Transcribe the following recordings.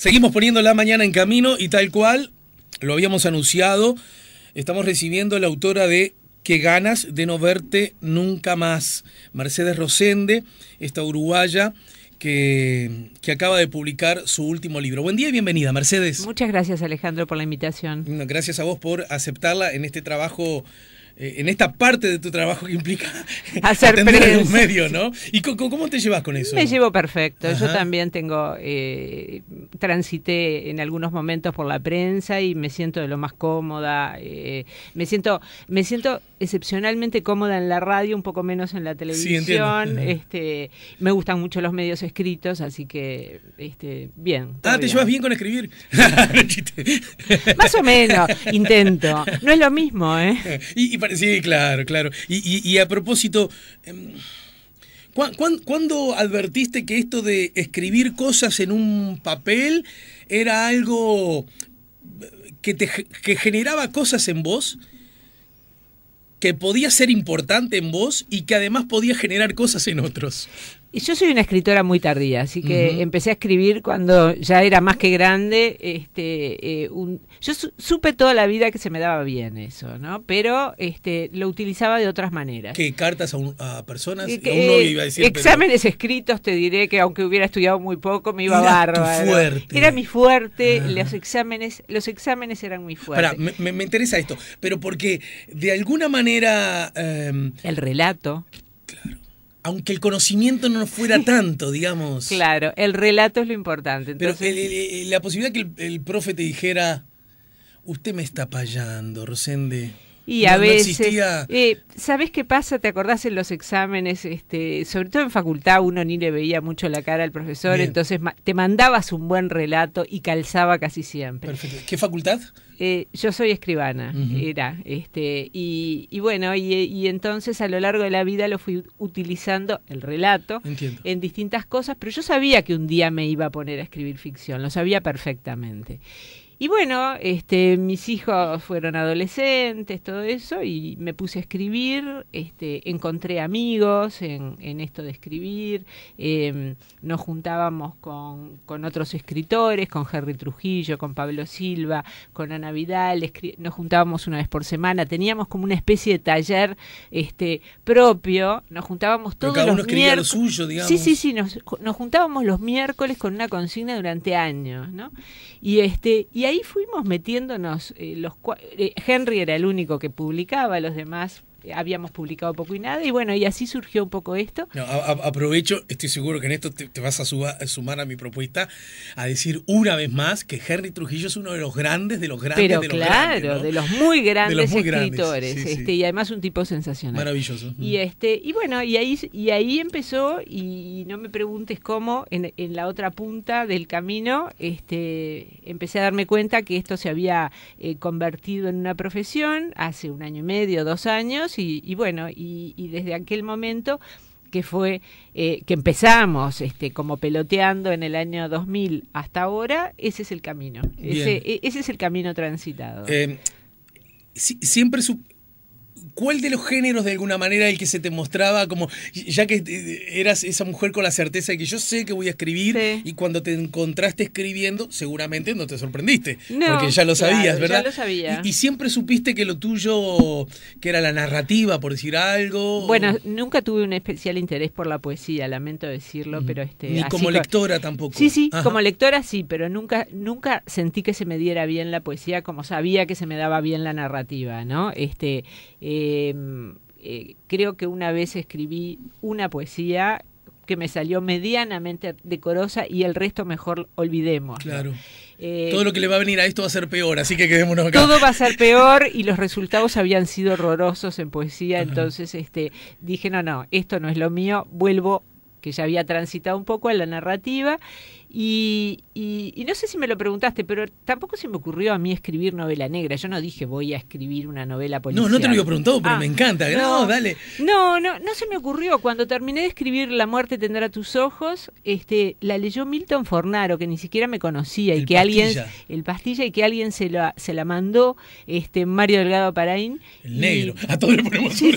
Seguimos poniendo la mañana en camino y tal cual lo habíamos anunciado, estamos recibiendo a la autora de Qué ganas de no verte nunca más, Mercedes Rosende, esta uruguaya que, que, acaba de publicar su último libro. Buen día y bienvenida, Mercedes. Muchas gracias Alejandro por la invitación. Gracias a vos por aceptarla en este trabajo eh, en esta parte de tu trabajo que implica hacer un prensa. a ¿no? ¿Y cómo, te llevas con eso? Me llevo perfecto. Yo también tengo, eh, transité en algunos momentos por la prensa y me siento de lo más cómoda. Eh, me siento, me siento excepcionalmente cómoda en la radio, un poco menos en la televisión. este, me gustan mucho los medios escritos, así que este, bien. Ah, te llevas bien con escribir. Más o menos, intento. No es lo mismo, ¿eh? Y, sí, claro, claro. Y, a propósito... Em, ¿Cuándo advertiste que esto de escribir cosas en un papel era algo que te que generaba cosas en vos que podía ser importante en vos y que además podía generar cosas en otros. Yo soy una escritora muy tardía, así que empecé a escribir cuando ya era más que grande. Este, eh, yo supe toda la vida que se me daba bien eso, ¿no? Pero este, lo utilizaba de otras maneras. ¿Qué cartas a, a personas? iba a decir, exámenes escritos, te diré que aunque hubiera estudiado muy poco me iba era bárbaro. fuerte. Era mi fuerte. Ah. Los exámenes, los exámenes eran muy fuertes me, interesa esto, pero porque de alguna manera em, el relato. Claro aunque el conocimiento no fuera tanto, digamos. Claro, el relato es lo importante. Pero la posibilidad que el profe te dijera, usted me está payando, Rosende. Y a veces. eh, ¿Sabes qué pasa? ¿Te acordás en los exámenes? Este, sobre todo en facultad, uno ni le veía mucho la cara al profesor, entonces te mandabas un buen relato y calzaba casi siempre. Perfecto. ¿Qué facultad? Eh, yo soy escribana, era, este, y, y bueno, y, y, entonces a lo largo de la vida lo fui utilizando el relato en distintas cosas, pero yo sabía que un día me iba a poner a escribir ficción, lo sabía perfectamente. Y bueno, este, mis hijos fueron adolescentes, todo eso, y me puse a escribir, este, encontré amigos en, en esto de escribir, em, nos juntábamos con, otros escritores, con Henry Trujillo, con Pablo Silva, con Ana Vidal, nos juntábamos una vez por semana, teníamos como una especie de taller este, propio, nos juntábamos todos los miércoles Sí, sí, sí, nos, nos juntábamos los miércoles con una consigna durante años, ¿no? Y este, y ahí fuimos metiéndonos, eh, los, eh, Henry era el único que publicaba, los demás eh, habíamos publicado poco y nada, y bueno, y así surgió un poco esto. aprovecho, estoy seguro que en esto te, vas a, sumar a mi propuesta, a decir una vez más que Henry Trujillo es uno de los grandes, de los grandes, Pero de los claro, de los muy grandes escritores, este, y además un tipo sensacional. Maravilloso. Y este, y bueno, y ahí, y ahí empezó, y no me preguntes cómo, en, la otra punta del camino, este, empecé a darme cuenta que esto se había eh, convertido en una profesión hace un año y medio, dos años, y, bueno, y, desde aquel momento que fue eh, que empezamos este como peloteando en el año 2000 hasta ahora ese es el camino e, ese, es el camino transitado eh, siempre su, ¿Cuál de los géneros de alguna manera el que se te mostraba como, ya que eh, eras esa mujer con la certeza de que yo sé que voy a escribir y cuando te encontraste escribiendo, seguramente no te sorprendiste, porque ya lo sabías, ¿verdad? lo sabía. Y, siempre supiste que lo tuyo, que era la narrativa, por decir algo. Bueno, nunca tuve un especial interés por la poesía, lamento decirlo, pero este... Ni como lectora tampoco. Sí, sí, como lectora sí, pero nunca, nunca sentí que se me diera bien la poesía como sabía que se me daba bien la narrativa, ¿no? Este, Em, eh, creo que una vez escribí una poesía que me salió medianamente decorosa y el resto mejor olvidemos. Claro. Eh, todo lo que le va a venir a esto va a ser peor, así que quedémonos acá. Todo va a ser peor y los resultados habían sido horrorosos en poesía, entonces este, dije, no, no, esto no es lo mío, vuelvo que ya había transitado un poco a la narrativa y, no sé si me lo preguntaste, pero tampoco se me ocurrió a mí escribir novela negra. Yo no dije voy a escribir una novela policial. No, no te lo había preguntado, pero ah, me encanta. No, no, dale. No, no, no se me ocurrió. Cuando terminé de escribir La muerte tendrá tus ojos, este, la leyó Milton Fornaro, que ni siquiera me conocía, y que alguien, el pastilla, y que alguien se la, se la mandó, este, Mario Delgado Paraín. El negro, a todos le ponemos sí,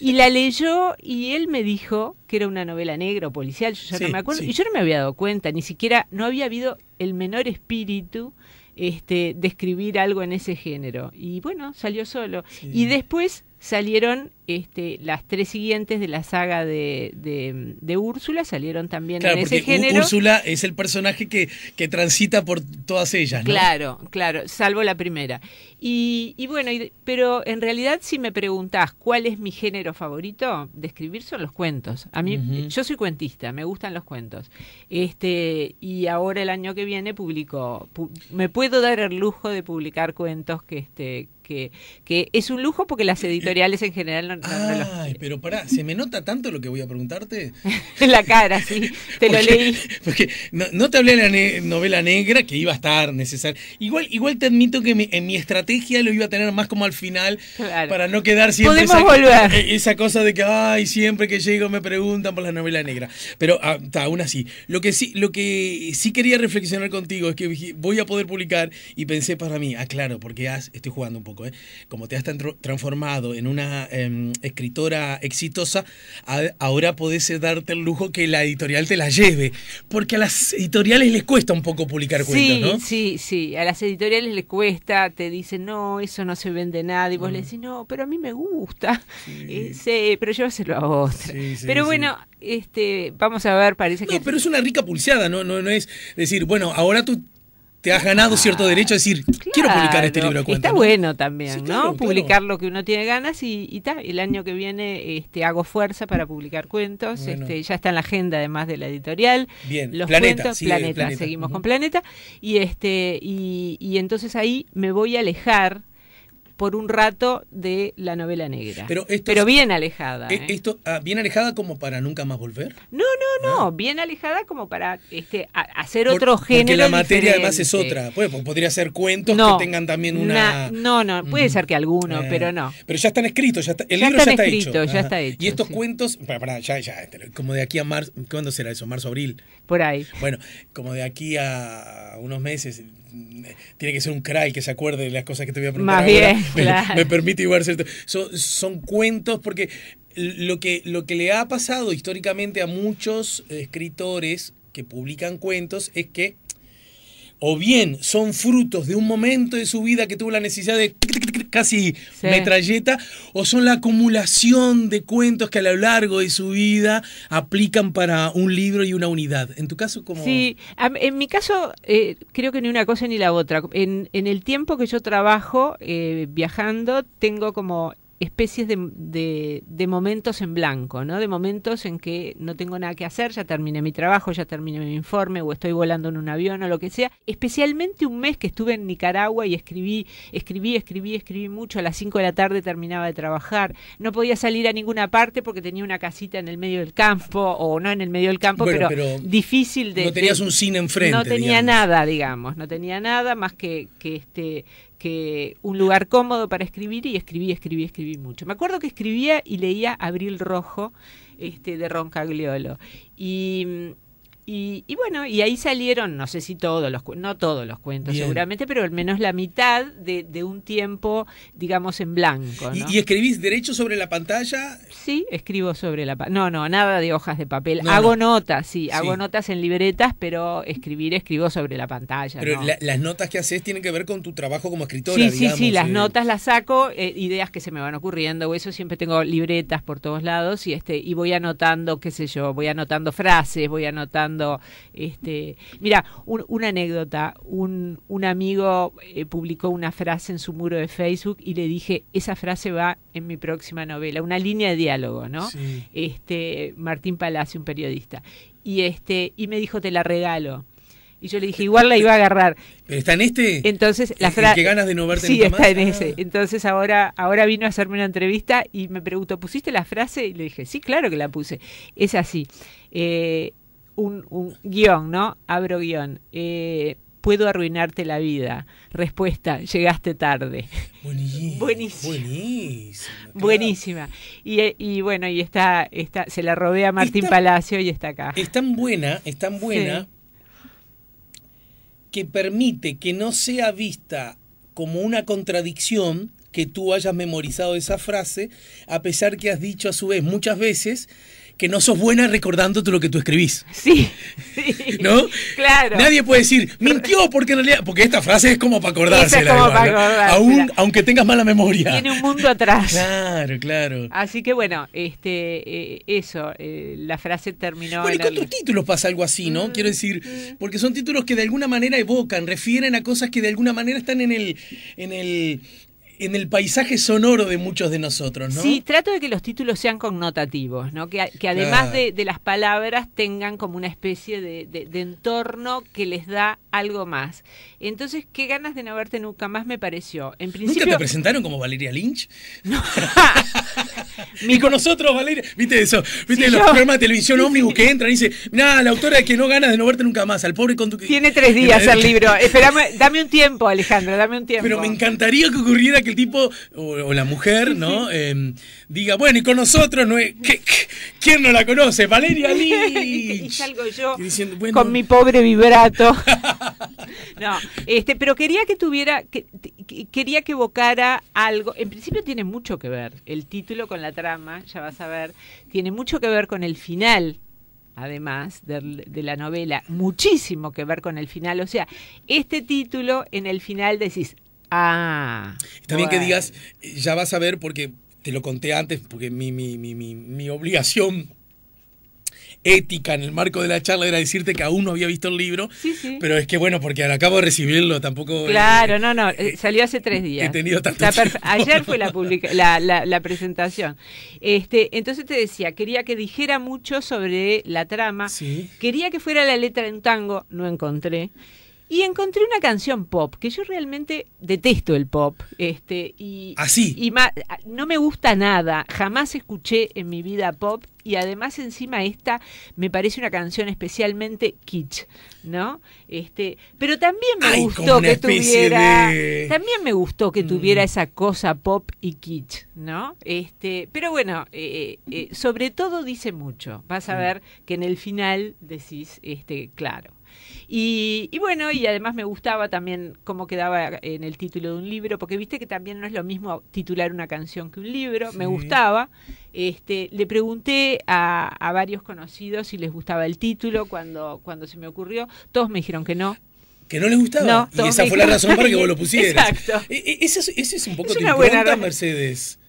Y la leyó y él me dijo que era una novela negra o policial, yo ya no me acuerdo, y yo no me había dado cuenta, ni siquiera, no había habido el menor espíritu este, de escribir algo en ese género. Y bueno, salió solo. Y después salieron este, las tres siguientes de la saga de, de, Úrsula, salieron también en ese género. Úrsula es el personaje que, que transita por todas ellas, ¿no? Claro, claro, salvo la primera. Y, y bueno, pero en realidad si me preguntás cuál es mi género favorito de escribir son los cuentos. A mí, yo soy cuentista, me gustan los cuentos. Este, y ahora el año que viene publico, me puedo dar el lujo de publicar cuentos que este que, es un lujo porque las editoriales en general no, Ay, pero pará, ¿se me nota tanto lo que voy a preguntarte? en la cara, sí, te lo leí. Porque no, te hablé de la novela negra que iba a estar necesaria. Igual, igual te admito que en mi estrategia lo iba a tener más como al final para no quedar siempre e, esa, cosa de que, ay, siempre que llego me preguntan por la novela negra. Pero ah, aún así, lo que sí, lo que sí quería reflexionar contigo es que voy a poder publicar y pensé para mí, aclaro, ah, porque estoy jugando un poco ¿eh? como te has transformado en una em, escritora exitosa, ahora podés eh, darte el lujo que la editorial te la lleve, porque a las editoriales les cuesta un poco publicar cuentos, sí, ¿no? Sí, sí, a las editoriales les cuesta, te dicen, no, eso no se vende nada, y vos le decís, no, pero a mí me gusta, sí. eh, sé, pero yo a otra. pero bueno, este, vamos a ver, parece que... No, pero es una rica pulseada, No, no es decir, bueno, ahora tú te has ganado cierto derecho a decir, quiero publicar este libro. cuentos está bueno también, ¿no? Publicar lo que uno tiene ganas y, y el año que viene este, hago fuerza para publicar cuentos. Este, ya está en la agenda además de la editorial. Bien, los cuentos, Planeta, seguimos con Planeta. Y, este, y, y entonces ahí me voy a alejar por un rato de la novela negra. Pero, bien alejada. E ¿eh? esto, ah, ¿Bien alejada como para nunca más volver? No, no, no. Bien alejada como para este, hacer otro género. Porque la materia además es otra. Pues, pues, podría ser cuentos que tengan también una. no, no, puede ser que alguno, eh, pero no. Pero ya están escritos, ya el libro ya está hecho. Ya está hecho. Y estos cuentos, este, como de aquí a marzo, ¿cuándo será eso? ¿Marzo, abril? Por ahí. Bueno, como de aquí a unos meses, tiene que ser un cray que se acuerde de las cosas que te voy a preguntar. me, permite igual ser, son, son, cuentos porque lo que, lo que le ha pasado históricamente a muchos escritores que publican cuentos es que o bien son frutos de un momento de su vida que tuvo la necesidad de casi metralleta, o son la acumulación de cuentos que a lo largo de su vida aplican para un libro y una unidad. En tu caso, ¿cómo? Sí, en mi caso eh, creo que ni una cosa ni la otra. En, el tiempo que yo trabajo eh, viajando, tengo como especies de, de, momentos en blanco, ¿no? De momentos en que no tengo nada que hacer, ya terminé mi trabajo, ya terminé mi informe, o estoy volando en un avión o lo que sea. Especialmente un mes que estuve en Nicaragua y escribí, escribí, escribí, escribí mucho. A las 5 de la tarde terminaba de trabajar. No podía salir a ninguna parte porque tenía una casita en el medio del campo, o no en el medio del campo, pero, difícil de... No tenías un cine enfrente. No tenía nada, digamos. No tenía nada más que, que este que un lugar cómodo para escribir y escribí, escribí, escribí mucho. Me acuerdo que escribía y leía Abril Rojo este, de Roncagliolo. Y mm, y, bueno, y ahí salieron, no sé si todos los no todos los cuentos seguramente, pero al menos la mitad de, un tiempo, digamos, en blanco. ¿Y, escribís derecho sobre la pantalla? Sí, escribo sobre la pantalla. No, no, nada de hojas de papel. hago notas, sí, hago notas en libretas, pero escribir escribo sobre la pantalla. Pero las notas que haces tienen que ver con tu trabajo como escritora. Sí, sí, sí, las eh. notas las saco, eh, ideas que se me van ocurriendo, o eso siempre tengo libretas por todos lados y, este, y voy anotando, qué sé yo, voy anotando frases, voy anotando este, mira, una anécdota. Un, amigo eh, publicó una frase en su muro de Facebook y le dije, esa frase va en mi próxima novela, una línea de diálogo, ¿no? Este, Martín Palacio, un periodista. Y este, y me dijo, te la regalo. Y yo le dije, igual la iba a agarrar. ¿Pero está en este? Entonces, la frase. ¿Qué ganas de no verte Sí, está en ese. Ah. Entonces, ahora, ahora vino a hacerme una entrevista y me preguntó, ¿pusiste la frase? Y le dije, sí, claro que la puse. Es así. Eh, un, guión, ¿no? Abro guión. Eh, puedo arruinarte la vida. Respuesta, llegaste tarde. Buenísima. Buenísima. Y, bueno, y está, se la robé a Martín Palacio y está acá. Es tan buena, es tan buena que permite que no sea vista como una contradicción que tú hayas memorizado esa frase, a pesar que has dicho a su vez muchas veces que no sos buena recordándote lo que tú escribís. Sí, ¿No? Claro. Nadie puede decir, mintió porque en realidad. Porque esta frase es como para acordársela. Es como Aún, aunque tengas mala memoria. Tiene un mundo atrás. Claro, claro. Así que bueno, este, eh, eso, eh, la frase terminó. Bueno, y con tus títulos pasa algo así, ¿no? Mm, Quiero decir, mm. porque son títulos que de alguna manera evocan, refieren a cosas que de alguna manera están en el, en el, en el paisaje sonoro de muchos de nosotros, ¿no? Sí, trato de que los títulos sean connotativos, ¿no? Que, además de, las palabras tengan como una especie de entorno que les da algo más. Entonces, qué ganas de no verte nunca más me pareció. En principio, ¿Nunca te presentaron como Valeria Lynch? No. ni con nosotros, Valeria. ¿Viste eso? ¿Viste los programas de televisión ómnibus que entran y dice, nada, la autora es que no ganas de no verte nunca más, al pobre conductor. Tiene tres días el libro. Esperame, dame un tiempo, Alejandro, dame un tiempo. Pero me encantaría que ocurriera que el tipo o, la mujer, ¿no? Em, diga, bueno, y con nosotros, no quién no la conoce? Valeria Lynch. y salgo yo con mi pobre vibrato. no, este, pero quería que tuviera, quería que evocara algo. En principio tiene mucho que ver el título con la trama, ya vas a ver. Tiene mucho que ver con el final además de, la novela, muchísimo que ver con el final. O sea, este título en el final decís, ah. Está bien que digas, ya vas a ver porque te lo conté antes, porque mi, mi obligación ética en el marco de la charla era decirte que aún no había visto el libro, pero es que bueno, porque al acabo de recibirlo tampoco... Claro, no, no, eh, salió hace tres días. tenido Ayer fue la, la, la, presentación. Este, entonces te decía, quería que dijera mucho sobre la trama, quería que fuera la letra en tango, no encontré. Y encontré una canción pop, que yo realmente detesto el pop. Este, y, Así. ¿Ah, y no me gusta nada. Jamás escuché en mi vida pop. Y además, encima, esta me parece una canción especialmente kitsch, ¿no? Este, pero también me gustó que tuviera. También me gustó que tuviera mm. esa cosa pop y kitsch, ¿no? Este, pero bueno, eh, eh, sobre todo dice mucho. Vas a mm. ver que en el final decís, este, claro y, y, bueno, y además me gustaba también cómo quedaba eh, en el título de un libro, porque viste que también no es lo mismo titular una canción que un libro, me gustaba. Este, le pregunté a, a, varios conocidos si les gustaba el título cuando, cuando se me ocurrió, todos me dijeron que no que no les gustaba. y esa fue la razón para que vos lo pusieras. Exacto. E, e, esa es, un poco tu pregunta, Mercedes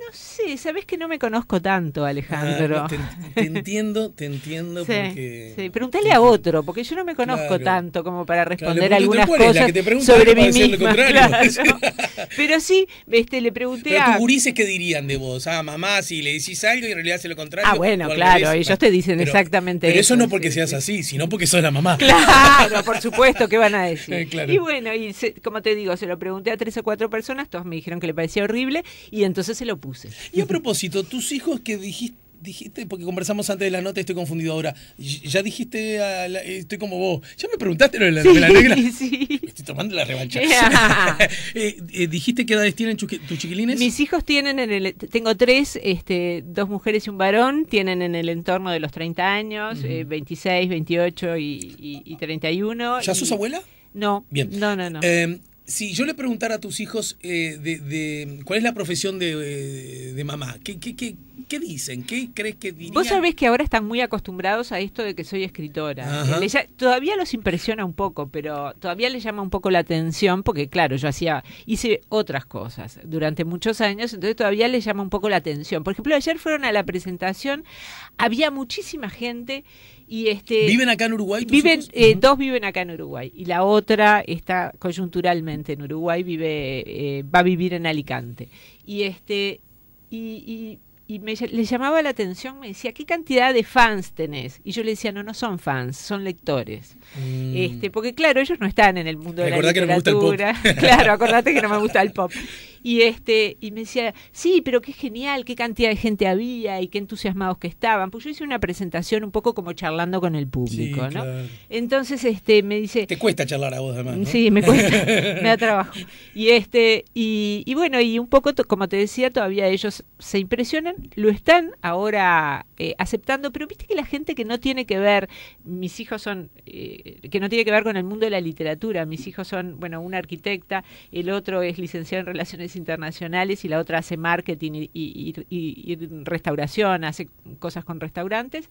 no sé, sabes que no me conozco tanto, Alejandro. Ah, te, entiendo, te entiendo. Sí, porque... Preguntale a otro, porque yo no me conozco tanto como para responder algunas cosas sobre mí misma. Pero sí, este, le pregunté Pero a. ¿Tus gurises qué dirían de vos? Ah, mamá, si le decís algo y en realidad se lo contrario. Ah, bueno, claro, ellos te dicen exactamente eso. Pero eso no porque seas así, sino porque sos la mamá. Claro, por supuesto, ¿qué van a decir? Eh, y bueno, y como te digo, se lo pregunté a tres o cuatro personas, todos me dijeron que le parecía horrible y entonces se lo puse. Y a propósito, tus hijos que dijiste dijiste, porque conversamos antes de la nota, estoy confundido ahora. Ya dijiste, a estoy como vos. Ya me preguntaste lo de la, sí, negra. Sí. estoy tomando la revancha. Eh, eh, dijiste qué edades tienen tus chiquilines. Mis hijos tienen, en el, tengo tres, este, dos mujeres y un varón, tienen en el entorno de los 30 años, 26, 28 eh, y, y 31. ¿Ya sus sos abuela? No. Bien. No, no, no si yo le preguntara a tus hijos eh, de, cuál es la profesión eh, de, mamá, ¿Qué, qué, qué, ¿qué dicen? ¿Qué crees que dirían? Vos sabés que ahora están muy acostumbrados a esto de que soy escritora. Eh, todavía los impresiona un poco, pero todavía les llama un poco la atención porque, claro, yo hacía hice otras cosas durante muchos años, entonces todavía les llama un poco la atención. Por ejemplo, ayer fueron a la presentación, había muchísima gente y este, ¿Viven acá en Uruguay? Viven, eh, Dos viven acá en Uruguay y la otra está coyunturalmente en Uruguay, vive, eh, va a vivir en Alicante. Y, este, y, y, me, le llamaba la atención, me decía, ¿qué cantidad de fans tenés? Y yo le decía, no, no son fans, son lectores. Mm. Este, porque claro, ellos no están en el mundo de la literatura. no claro, acordate que no me gusta el pop. Y, este, y me decía, sí, pero qué genial, qué cantidad de gente había y qué entusiasmados que estaban. Pues yo hice una presentación un poco como charlando con el público, Entonces este, me dice... Te cuesta charlar a vos además. Sí, me cuesta, me da trabajo. Y, este, y, bueno, y un poco, como te decía, todavía ellos se impresionan, lo están ahora eh, aceptando, pero viste que la gente que no tiene que ver, mis hijos son, eh, que no tiene que ver con el mundo de la literatura, mis hijos son, bueno, una arquitecta, el otro es licenciado en relaciones internacionales y la otra hace marketing y, restauración, hace cosas con restaurantes.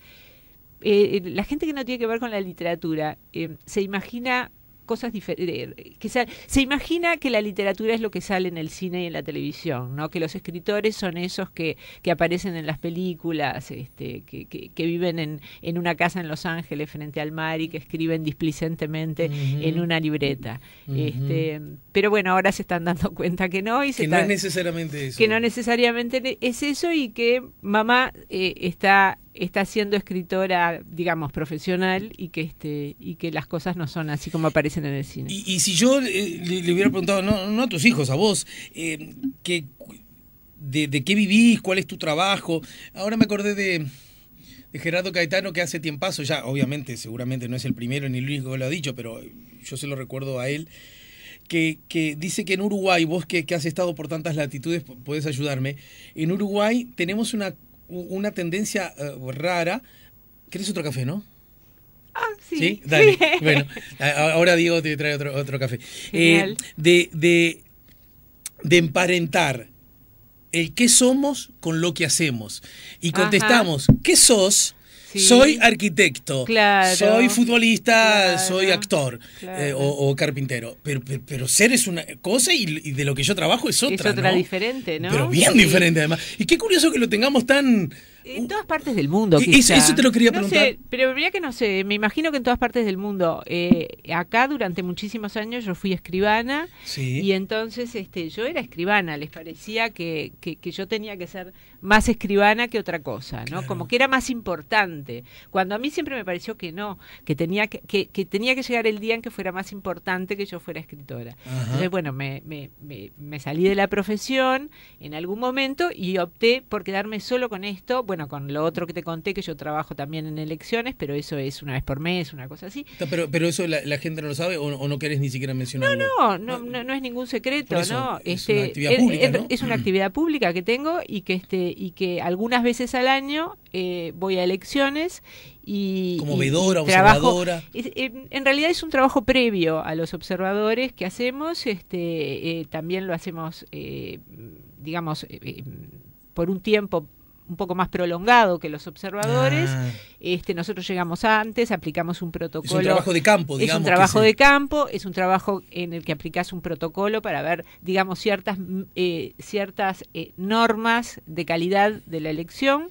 Eh, eh, la gente que no tiene que ver con la literatura eh, se imagina cosas diferentes, que se imagina que la literatura es lo que sale en el cine y en la televisión, ¿no? Que los escritores son esos que, aparecen en las películas, este, que, viven en, una casa en Los Ángeles frente al mar y que escriben displicentemente en una libreta. Este, pero bueno, ahora se están dando cuenta que no. Y que no es necesariamente eso. Que no necesariamente es eso y que mamá eh, está está siendo escritora, digamos, profesional y que este y que las cosas no son así como aparecen en el cine. Y, si yo eh, le, hubiera preguntado, no, no a tus hijos, a vos, eh, de, qué vivís? ¿Cuál es tu trabajo? Ahora me acordé de, de Gerardo Caetano que hace tiempazo, ya obviamente, seguramente no es el primero ni el único que lo ha dicho, pero yo se lo recuerdo a él. Que, dice que en Uruguay, vos que, que, has estado por tantas latitudes, puedes ayudarme, en Uruguay tenemos una una tendencia eh, rara. ¿Querés otro café, no? Ah, sí. Sí, dale. Bueno, ahora Diego te trae otro, café. Eh, de, de, de emparentar el qué somos con lo que hacemos. Y contestamos, ¿qué sos? Soy arquitecto, soy futbolista, soy actor eh, o, carpintero, pero, pero, ser es una cosa y, de lo que yo trabajo es otra. Es otra diferente, ¿no? Pero bien diferente además. Y qué curioso que lo tengamos tan en todas partes del mundo. Eso, te lo quería preguntar. pero que no sé, me imagino que en todas partes del mundo. Eh, acá durante muchísimos años yo fui escribana y entonces este, yo era escribana, les parecía que, yo tenía que ser más escribana que otra cosa, ¿no? Como que era más importante. Cuando a mí siempre me pareció que no, que tenía que, que, tenía que llegar el día en que fuera más importante que yo fuera escritora. Entonces, bueno, me, me salí de la profesión en algún momento y opté por quedarme solo con esto. Bueno, con lo otro que te conté, que yo trabajo también en elecciones, pero eso es una vez por mes, una cosa así. Pero, pero eso la, gente no lo sabe o, no, no querés ni siquiera mencionarlo. No, no, no, ah, no, es ningún secreto, ¿no? Es una este, actividad pública, una mm. actividad pública que tengo y que, este, y que algunas veces al año eh, voy a elecciones y, como vedora, observadora. en realidad es un trabajo previo a los observadores que hacemos, este eh, también lo hacemos, eh, digamos, por un tiempo un poco más prolongado que los observadores. Ah. Este, nosotros llegamos antes, aplicamos un protocolo. Es un trabajo de campo, digamos. Es un trabajo de campo, es un trabajo en el que aplicas un protocolo para ver, digamos, ciertas, mm, eh, ciertas eh, normas de calidad de la elección.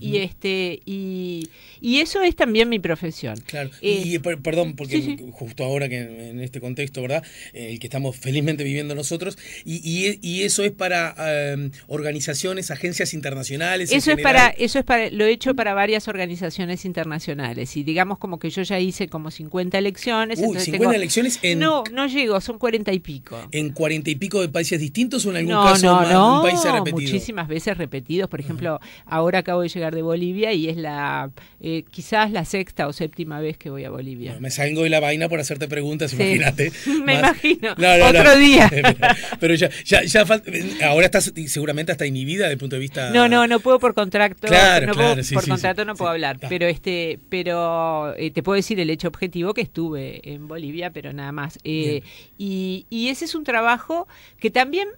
Y este y, eso es también mi profesión. Claro. Eh, y perdón, porque justo ahora que en este contexto, ¿verdad? El que estamos felizmente viviendo nosotros. Y, eso es para em, organizaciones, agencias internacionales. Eso es para eso es para lo he hecho para varias organizaciones internacionales y digamos como que yo ya hice como 50 elecciones. 50 elecciones en No, no llego, son 40 y pico. ¿En 40 y pico de países distintos o en algún caso un país repetido? muchísimas veces repetidos, por ejemplo, ahora acabo de llegar de Bolivia y es la eh, quizás la sexta o séptima vez que voy a Bolivia. me salgo de la vaina por hacerte preguntas, imagínate. me imagino. Otro día. Pero ya, ya, ya ahora estás seguramente hasta inhibida desde el punto de vista. No, no, no puedo por contrato. Claro, por contrato no puedo hablar. Pero este, pero eh, te puedo decir el hecho objetivo que estuve en Bolivia, pero nada más. Eh, y, y ese es un trabajo que también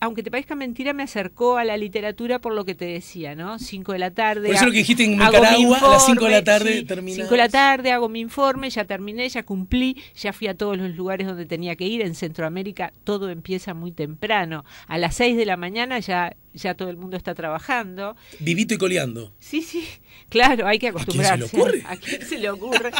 aunque te parezca mentira, me acercó a la literatura por lo que te decía, ¿no? 5 de la tarde. Por eso lo que dijiste en Nicaragua, a las 5 de la tarde 5 de la tarde hago mi informe, ya terminé, ya cumplí, ya fui a todos los lugares donde tenía que ir. En Centroamérica todo empieza muy temprano. A las 6 de la mañana ya ya todo el mundo está trabajando. Vivito y coleando. Sí, sí, claro, hay que acostumbrarse. ¿A quién se le ocurre? ¿A quién se le ocurre?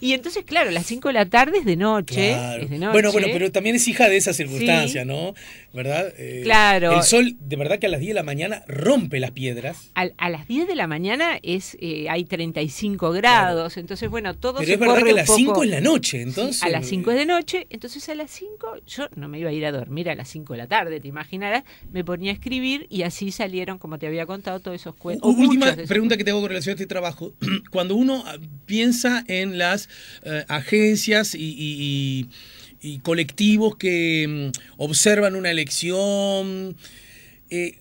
y entonces, claro, las 5 de la tarde es de, noche, claro. Bueno, bueno, pero también es hija de esa circunstancia, ¿no? ¿Verdad? Eh, claro. El sol, de verdad que a las 10 de la mañana rompe las piedras. A, las 10 de la mañana es eh, hay 35 grados, entonces, bueno, todo pero es verdad que a las 5 es la noche, entonces. a las 5 es de noche, entonces a las 5 yo no me iba a ir a dormir a las 5 de la tarde, te imaginarás, me ponía a escribir y a así salieron, como te había contado, todos esos cuentos. Última pregunta que tengo con relación a este trabajo. Cuando uno ah, piensa en las eh, agencias y, colectivos que mm, observan una elección, eh,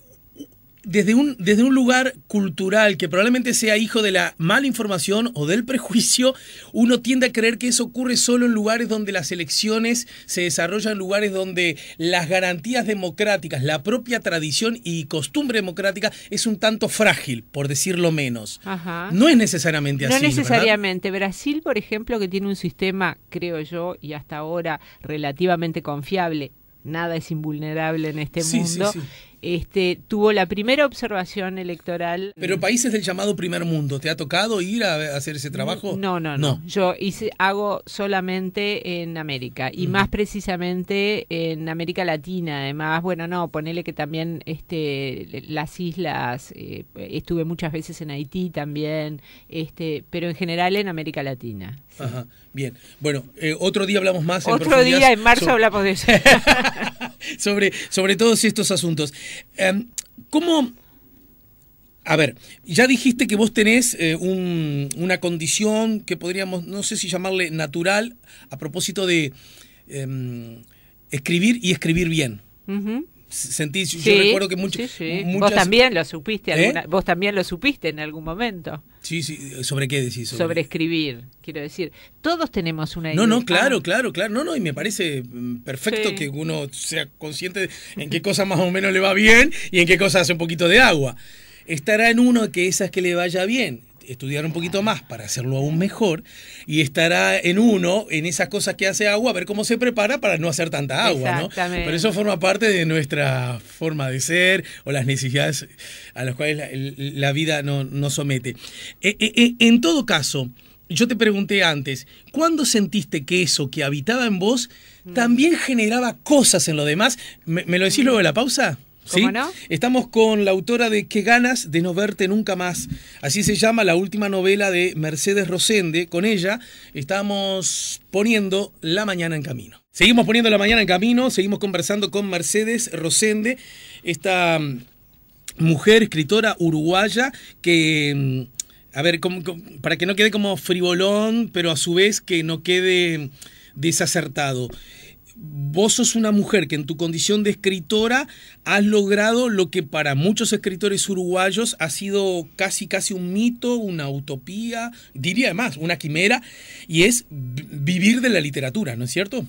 desde un, desde un lugar cultural que probablemente sea hijo de la mala información o del prejuicio, uno tiende a creer que eso ocurre solo en lugares donde las elecciones se desarrollan, en lugares donde las garantías democráticas, la propia tradición y costumbre democrática es un tanto frágil, por decirlo menos. No es necesariamente así. No necesariamente. Brasil, por ejemplo, que tiene un sistema, creo yo, y hasta ahora relativamente confiable, nada es invulnerable en este mundo. Este, tuvo la primera observación electoral. Pero países del llamado primer mundo, ¿te ha tocado ir a hacer ese mm, trabajo? No, no, no. Yo hago solamente en América y más precisamente en América Latina. Además, bueno, no, ponele que también este, las islas, eh, estuve muchas veces en Haití también, este, pero en general en América Latina. Ajá, bien. Bueno, eh, otro día hablamos más. En otro día, en marzo hablamos de eso. sobre, sobre todos estos asuntos. Em, ¿Cómo... A ver, ya dijiste que vos tenés eh, un, una condición que podríamos, no sé si llamarle natural, a propósito de em, escribir y escribir bien. yo recuerdo que muchos sí, sí. Vos también lo supiste, ¿Eh? vos también lo supiste en algún momento. Sí, eh, ¿sobre qué decís? Sobre... escribir, quiero decir. Todos tenemos una idea. No, no, claro, claro, claro. No, no, y me parece mm, perfecto que uno sea consciente en qué cosa más o menos le va bien y en qué cosa hace un poquito de agua. Estará en uno que esas que le vaya bien estudiar un poquito más para hacerlo aún mejor y estará en uno, en esas cosas que hace agua, a ver cómo se prepara para no hacer tanta agua, ¿no? Pero eso forma parte de nuestra forma de ser o las necesidades a las cuales la, vida nos somete. Eh, eh, eh, en todo caso, yo te pregunté antes, ¿cuándo sentiste que eso que habitaba en vos mm. también generaba cosas en lo demás? ¿Me, lo decís luego de la pausa? Estamos con la autora de Qué ganas de no verte nunca más. Así se llama la última novela de Mercedes Rosende. Con ella estamos poniendo la mañana en camino. Seguimos poniendo la mañana en camino, seguimos conversando con Mercedes Rosende, esta mm, mujer escritora uruguaya que, mm, a ver, para que no quede como frivolón, pero a su vez que no quede mm, desacertado vos sos una mujer que en tu condición de escritora has logrado lo que para muchos escritores uruguayos ha sido casi casi un mito, una utopía, diría además, una quimera, y es vivir de la literatura, ¿no es cierto?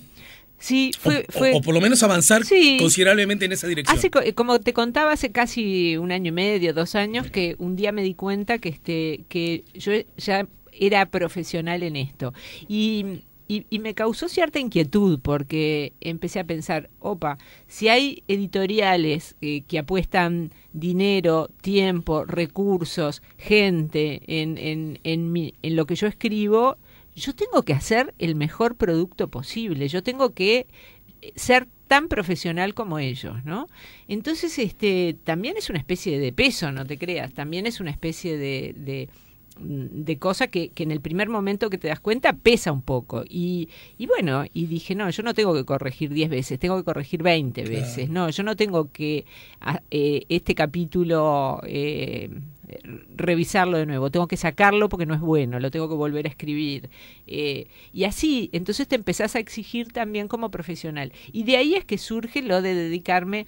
Sí, fue, o, por lo menos avanzar considerablemente en esa dirección. Eh, como te contaba hace casi un año y medio, dos años, que un día me di cuenta que este que yo ya era profesional en esto y y, me causó cierta inquietud porque empecé a pensar, opa, si hay editoriales eh, que apuestan dinero, tiempo, recursos, gente en, en, en, en lo que yo escribo, yo tengo que hacer el mejor producto posible, yo tengo que eh, ser tan profesional como ellos, ¿no? Entonces, este, también es una especie de peso, no te creas, también es una especie de, de Mm, de cosa que, que, en el primer momento que te das cuenta pesa un poco. Y, y bueno, y dije, no, yo no tengo que corregir 10 veces, tengo que corregir 20 veces. No, yo no tengo que ah, eh, este capítulo eh, revisarlo de nuevo, tengo que sacarlo porque no es bueno, lo tengo que volver a escribir. Eh, y así, entonces te empezás a exigir también como profesional. Y de ahí es que surge lo de dedicarme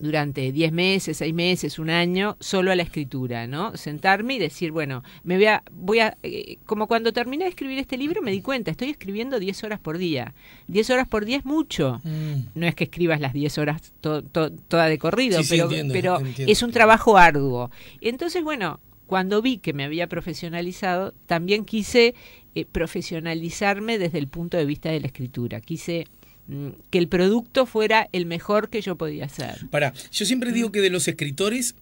durante 10 meses, 6 meses, un año, solo a la escritura, ¿no? Sentarme y decir, bueno, me voy a, voy a eh, como cuando terminé de escribir este libro me di cuenta, estoy escribiendo 10 horas por día. 10 horas por día es mucho. Mm. No es que escribas las 10 horas toda de corrido, pero, pero es un trabajo arduo. Entonces, bueno, cuando vi que me había profesionalizado, también quise eh, profesionalizarme desde el punto de vista de la escritura. Quise que el producto fuera el mejor que yo podía hacer. Para, yo siempre digo que de los escritores,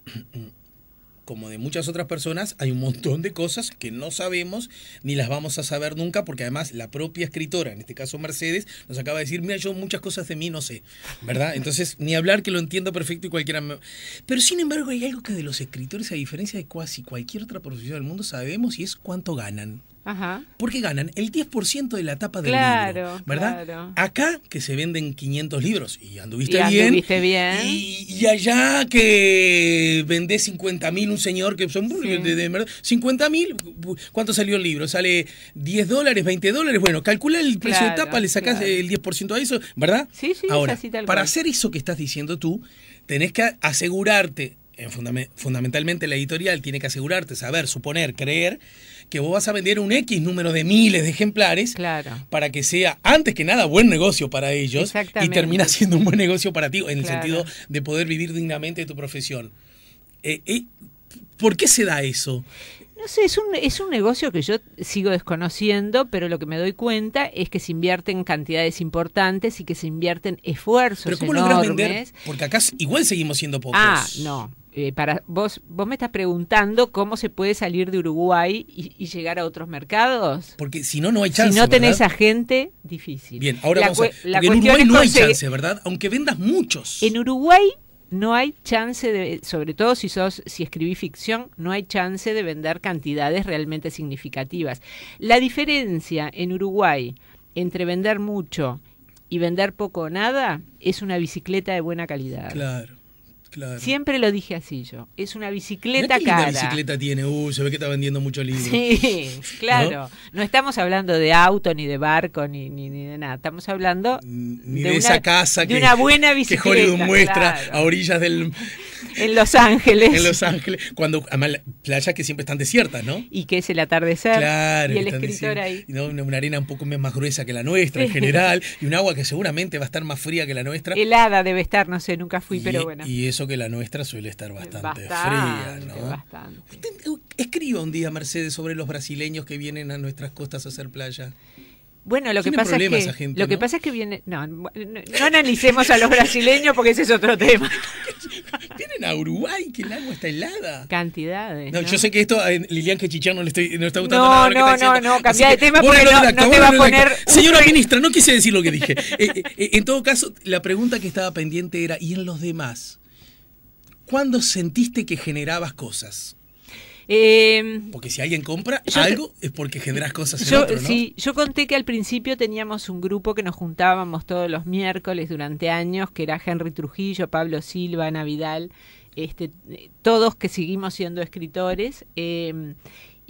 como de muchas otras personas, hay un montón de cosas que no sabemos ni las vamos a saber nunca, porque además la propia escritora, en este caso Mercedes, nos acaba de decir, mira, yo muchas cosas de mí no sé, ¿verdad? Entonces, ni hablar que lo entiendo perfecto y cualquiera... Pero sin embargo hay algo que de los escritores, a diferencia de casi cualquier otra profesión del mundo, sabemos y es cuánto ganan. Ajá. porque ganan el 10% de la tapa del claro, libro, ¿verdad? Acá que se venden 500 libros y anduviste, bien, Y, allá que vendés mil un señor que son de, de, 50.000, ¿cuánto salió el libro? Sale 10 dólares, 20 dólares, bueno, calcula el precio de tapa, le sacás el 10% a eso, ¿verdad? Sí, sí, Ahora, tal para hacer eso que estás diciendo tú, tenés que asegurarte fundamentalmente la editorial tiene que asegurarte, saber, suponer, creer que vos vas a vender un X número de miles de ejemplares para que sea, antes que nada, buen negocio para ellos y termina siendo un buen negocio para ti, en el sentido de poder vivir dignamente de tu profesión. Eh, eh, ¿Por qué se da eso? No sé, es un, es un negocio que yo sigo desconociendo, pero lo que me doy cuenta es que se invierten cantidades importantes y que se invierten esfuerzos. Pero ¿cómo enormes? vender? Porque acá igual seguimos siendo pocos. Ah, no. Eh, para vos, vos me estás preguntando cómo se puede salir de Uruguay y, llegar a otros mercados. Porque si no, no hay chance. Si no tenés agente, difícil. Bien, ahora la vamos a En Uruguay no hay chance, ¿verdad? Aunque vendas muchos. En Uruguay no hay chance de, sobre todo si sos, si escribís ficción, no hay chance de vender cantidades realmente significativas. La diferencia en Uruguay entre vender mucho y vender poco o nada es una bicicleta de buena calidad. Claro. Siempre lo dije así yo. Es una bicicleta cara. qué bicicleta tiene, uy se ve que está vendiendo mucho libro. Sí, claro. ¿No? estamos hablando de auto, ni de barco, ni, de nada. Estamos hablando de, esa una, casa que, una buena bicicleta, que Hollywood muestra a orillas del. En Los Ángeles. en Los Ángeles. Cuando, además, playas que siempre están desiertas, ¿no? Y que es el atardecer. Claro, y el escritor ahí. Una, arena un poco más gruesa que la nuestra en general. y un agua que seguramente va a estar más fría que la nuestra. Helada debe estar, no sé, nunca fui, pero bueno. Y eso que la nuestra suele estar bastante, fría, ¿no? Uh, escriba un día, Mercedes, sobre los brasileños que vienen a nuestras costas a hacer playa. Bueno, lo que pasa es que lo ¿no? que pasa es que viene, no, no, analicemos a los brasileños porque ese es otro tema. Vienen a Uruguay que el agua está helada. Cantidades. No, yo sé que esto a eh, Lilian chichano no le estoy, no está gustando nada. No, no, no, cambia de tema porque no, te va a poner. Señora ministra, no quise decir lo que dije. Eh, eh, en todo caso, la pregunta que estaba pendiente era ¿y en los demás? ¿cuándo sentiste que generabas cosas? Em, porque si alguien compra algo es porque generas cosas en yo, Sí, yo conté que al principio teníamos un grupo que nos juntábamos todos los miércoles durante años, que era Henry Trujillo, Pablo Silva, Ana Vidal, este, todos que seguimos siendo escritores. Em,